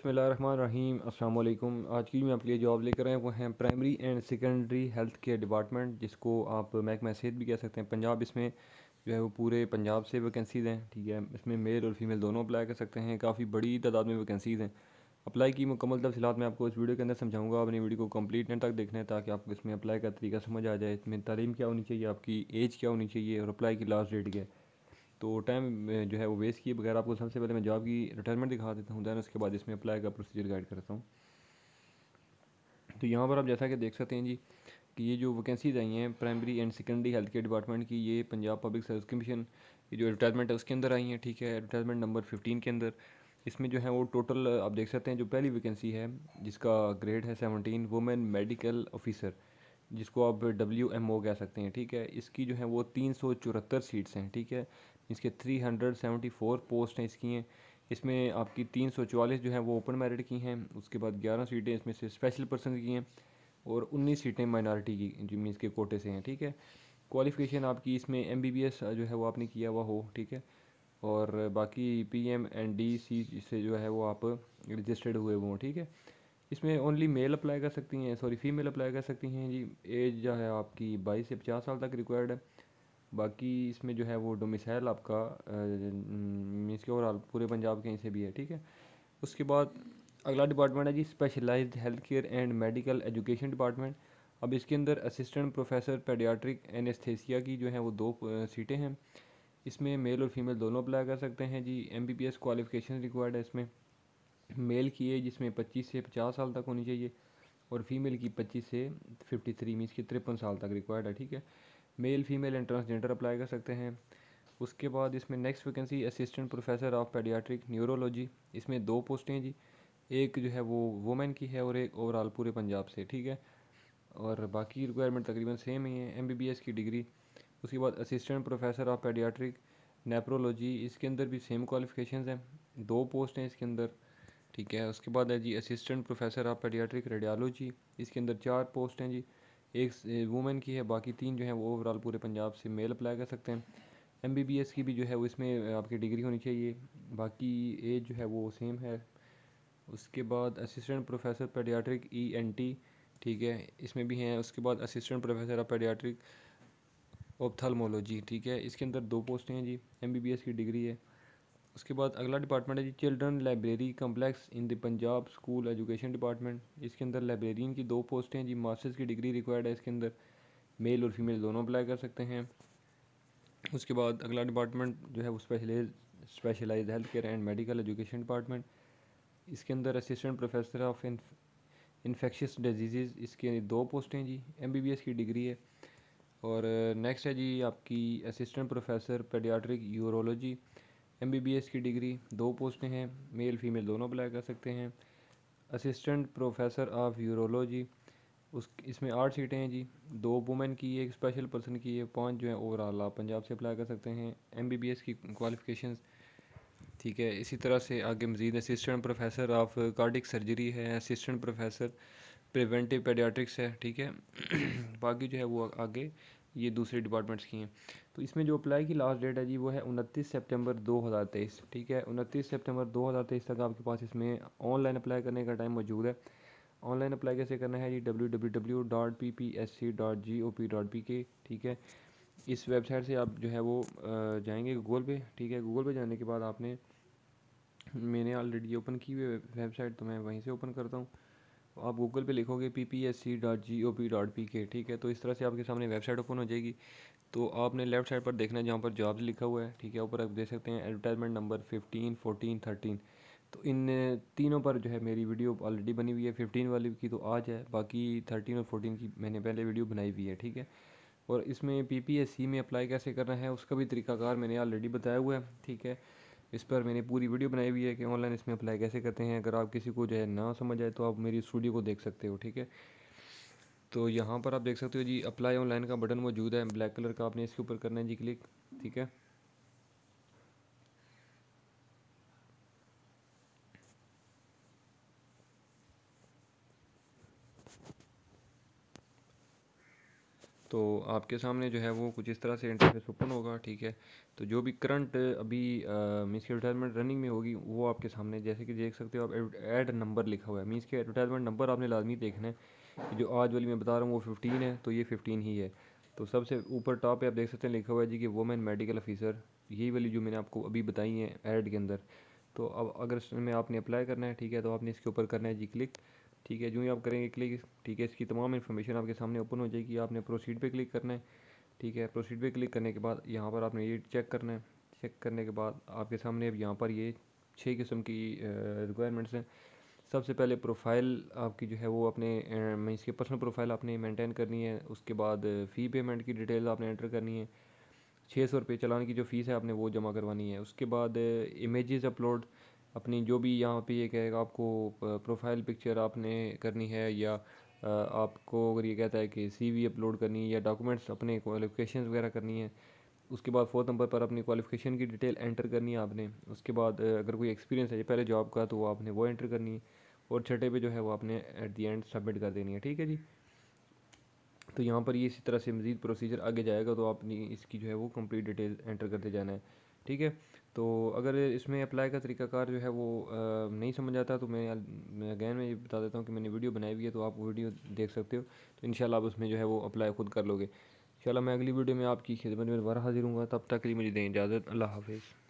अस्सलाम वालेकुम आज की मैं आपके लिए जॉब लेकर आए वो हैं primary and secondary health care department जिसको आप महकमा सेहत भी कह सकते हैं पंजाब इसमें जो है वो पूरे पंजाब से वैकेंसीज़ हैं ठीक है इसमें मेल और फीमेल दोनों अप्लाई कर सकते हैं काफ़ी बड़ी तादाद में वैकेंसीज़ हैं अप्लाई की मुकम्मल तफसीत मैं आपको इस वीडियो के अंदर समझाऊंगा अपनी वीडियो को कम्प्लीट एंड तक देखना है ताकि आपको इसमें अप्लाई का तरीका समझ आ जाए इसमें तालीम क्या होनी चाहिए आपकी एज क्या होनी चाहिए और अप्लाई की लास्ट डेट क्या है तो टाइम जो है वो वेस्ट किए बगैर आपको सबसे पहले मैं जॉब की रिटायरमेंट दिखा देता हूँ दैन उसके बाद इसमें अप्लाई का प्रोसीजर गाइड करता हूँ तो यहाँ पर आप जैसा कि देख सकते हैं जी कि ये जो वैकेंसीज आई हैं primary and secondary health care department की ये पंजाब पब्लिक सर्विस कमीशन की जो एडवर्टाइजमेंट है उसके अंदर आई हैं ठीक है एडवर्टाइजमेंट नंबर फिफ्टीन के अंदर इसमें जो है वो टोटल आप देख सकते हैं जो पहली वैकेंसी है जिसका ग्रेड है सेवनटीन वुमेन मेडिकल ऑफिसर जिसको आप डब्ल्यू एम ओ कह सकते हैं ठीक है इसकी जो है वो तीन सौ चौहत्तर सीट्स हैं ठीक है इसके 374 पोस्ट हैं इसकी हैं इसमें आपकी 344 जो हैं वो ओपन मेरिट की हैं उसके बाद 11 सीटें इसमें से स्पेशल पर्सन की हैं और 19 सीटें माइनॉरिटी की जो मीन्स के कोटे से हैं ठीक है क्वालिफिकेशन आपकी इसमें एम जो है वो आपने किया हुआ हो ठीक है और बाकी P M and D C से जो है वो आप रजिस्टर्ड हुए हों ठीक है इसमें ओनली मेल अप्लाई कर सकती हैं सॉरी फीमेल अप्लाई कर सकती हैं जी एज जो है आपकी बाईस से पचास साल तक रिक्वायर्ड है बाकी इसमें जो है वो डोमिसाइल आपका मीनस के ओवरऑल पूरे पंजाब कहीं से भी है ठीक है उसके बाद अगला डिपार्टमेंट है जी specialized health care and medical education department अब इसके अंदर असिस्टेंट प्रोफेसर पेडियाट्रिक एनेस्थेसिया की जो है वो दो सीटें हैं इसमें मेल और फीमेल दोनों अप्लाई कर सकते हैं जी M B B S qualification required है इसमें मेल की है जिसमें पच्चीस से पचास साल तक होनी चाहिए और फीमेल की पच्चीस से फिफ्टी थ्री मीन्स की तिरपन साल तक रिक्वायर्ड है ठीक है male female and transgender apply कर सकते हैं उसके बाद इसमें next vacancy assistant professor of paediatric neurology इसमें दो पोस्टें हैं जी एक जो है वो वुमेन की है और एक ओवरऑल पूरे पंजाब से ठीक है और बाकी रिक्वायरमेंट तकरीबन सेम ही है एस की डिग्री उसके बाद assistant professor of paediatric nephrology इसके अंदर भी सेम क्वालिफिकेशन हैं दो पोस्ट हैं इसके अंदर ठीक है उसके बाद है जी assistant professor of paediatric radiology इसके अंदर चार पोस्ट हैं जी एक वुमेन की है बाकी तीन जो है वो ओवरऑल पूरे पंजाब से मेल अप्लाई कर सकते हैं एम बी बी एस की भी जो है वो इसमें आपकी डिग्री होनी चाहिए बाकी एज जो है वो सेम है उसके बाद assistant professor paediatric E N T ठीक है इसमें भी हैं उसके बाद assistant professor of paediatric ophthalmology ठीक है इसके अंदर दो पोस्टें हैं जी एम बी बी एस की डिग्री है उसके बाद अगला डिपार्टमेंट है जी children library complex in the Punjab school education department इसके अंदर लाइब्रेरियन की दो पोस्ट हैं जी मास्टर्स की डिग्री रिक्वायर्ड है इसके अंदर मेल और फीमेल दोनों अप्लाई कर सकते हैं उसके बाद अगला डिपार्टमेंट जो है वो specialize specialize health care and medical education department इसके अंदर assistant professor of infectious disease इसके दो पोस्टें जी एस की डिग्री है और नेक्स्ट है जी आपकी assistant professor paediatric urology M की डिग्री दो पोस्टें हैं मेल फीमेल दोनों अप्लाई कर सकते हैं असिस्टेंट प्रोफेसर ऑफ यूरोलॉजी उस इसमें आठ सीटें हैं जी दो वुमेन की एक स्पेशल पर्सन की है पाँच जो है ओवरऑल आप पंजाब से अप्लाई कर सकते हैं एम की क्वालिफ़िकेशन ठीक है इसी तरह से आगे मज़ीद assistant professor of cardiac surgery है असिस्टेंट प्रोफेसर प्रिवेंटिव पेडियाट्रिक्स है ठीक है बाकी जो है वो आगे ये दूसरे डिपार्टमेंट्स की हैं तो इसमें जो अप्लाई की लास्ट डेट है जी वो है उनतीस सितंबर 2023 ठीक है उनतीस सितंबर 2023 तक आपके पास इसमें ऑनलाइन अप्लाई करने का टाइम मौजूद है ऑनलाइन अप्लाई कैसे करना है जी W W W dot P P S C dot G O P dot P K ठीक है इस वेबसाइट से आप जो है वो जाएंगे गूगल पे ठीक है गूगल पे जाने के बाद आपने मैंने ऑलरेडी ओपन की हुई वेबसाइट तो मैं वहीं से ओपन करता हूँ आप गूगल पे लिखोगे P P S C dot G O P dot P K ठीक है तो इस तरह से आपके सामने वेबसाइट ओपन हो जाएगी तो आपने लेफ्ट साइड पर देखना है जहाँ पर जॉब्स लिखा हुआ है ठीक है ऊपर आप देख सकते हैं advertisement number fifteen fourteen thirteen तो इन तीनों पर जो है मेरी वीडियो ऑलरेडी बनी हुई है फिफ्टीन वाली की तो आज है बाकी थर्टीन और फोर्टीन की मैंने पहले वीडियो बनाई हुई है ठीक है और इसमें पी पी एस सी में अप्लाई कैसे करना है उसका भी तरीकाकार मैंने ऑलरेडी बताया हुआ है ठीक है इस पर मैंने पूरी वीडियो बनाई हुई है कि ऑनलाइन इसमें अप्लाई कैसे करते हैं अगर आप किसी को जो है ना समझ आए तो आप मेरी स्टूडियो को देख सकते हो ठीक है तो यहाँ पर आप देख सकते हो जी अप्लाई ऑनलाइन का बटन मौजूद है ब्लैक कलर का आपने इसके ऊपर करना है जी क्लिक ठीक है तो आपके सामने जो है वो कुछ इस तरह से इंटरफेस ओपन होगा ठीक है तो जो भी करंट अभी मीन्स की एडवर्टाइजमेंट रनिंग में होगी वो आपके सामने जैसे कि देख सकते हो आप एड नंबर लिखा हुआ है मीन्स के एडवर्टाइजमेंट नंबर आपने लाजमी देखना है जो आज वाली मैं बता रहा हूँ वो फिफ्टीन है तो ये फिफ्टीन ही है तो सबसे ऊपर टॉप पर आप देख सकते हैं लिखा हुआ है जी कि वोमेन मेडिकल ऑफिसर यही वाली जो मैंने आपको अभी बताई है ऐड के अंदर तो अब अगर इसमें आपने अप्लाई करना है ठीक है तो आपने इसके ऊपर करना है जी क्लिक ठीक है जो ही आप करेंगे क्लिक ठीक है इसकी तमाम इन्फॉर्मेशन आपके सामने ओपन हो जाएगी आपने प्रोसीड पे क्लिक करना है ठीक है प्रोसीड पे क्लिक करने के बाद यहाँ पर आपने ये चेक करना है चेक करने के बाद आपके सामने अब यहाँ पर ये छः किस्म की रिक्वायरमेंट्स हैं सबसे पहले प्रोफाइल आपकी जो है वो अपने इसके पर्सनल प्रोफाइल आपने मेंटेन करनी है उसके बाद फ़ी पेमेंट की डिटेल आपने एंटर करनी है छः सौ रुपये चलान की जो फ़ीस है आपने वो जमा करवानी है उसके बाद इमेजेस अपलोड अपनी जो भी यहाँ पे ये यह कहेगा आपको प्रोफाइल पिक्चर आपने करनी है या आपको अगर ये कहता है कि सीवी अपलोड करनी है या डॉक्यूमेंट्स अपने क्वालिफिकेशन वगैरह करनी है उसके बाद फोर्थ नंबर पर अपनी क्वालिफिकेशन की डिटेल एंटर करनी है आपने उसके बाद अगर कोई एक्सपीरियंस है पहले जॉब का तो वो आपने वो एंटर करनी है और छठे पे जो है वो आपने एट दी एंड सबमिट कर देनी है ठीक है जी तो यहाँ पर ये इसी तरह से मज़ीद प्रोसीजर आगे जाएगा तो आपने इसकी जो है वो कंप्लीट डिटेल एंटर करते जाना है ठीक है तो अगर इसमें अप्लाई का तरीकाकार जो है वो आ, नहीं समझ आता तो मैं अगैन में ये बता देता हूँ कि मैंने वीडियो बनाई हुई है तो आप वीडियो देख सकते हो तो इन आप उसमें जो है वो अप्लाई खुद कर लोगे इन मैं अगली वीडियो में आपकी खिदमत में दोबारा हाजिर हूँ तब तक के लिए मुझे दें इजाज़त अल्लाह हाफिज़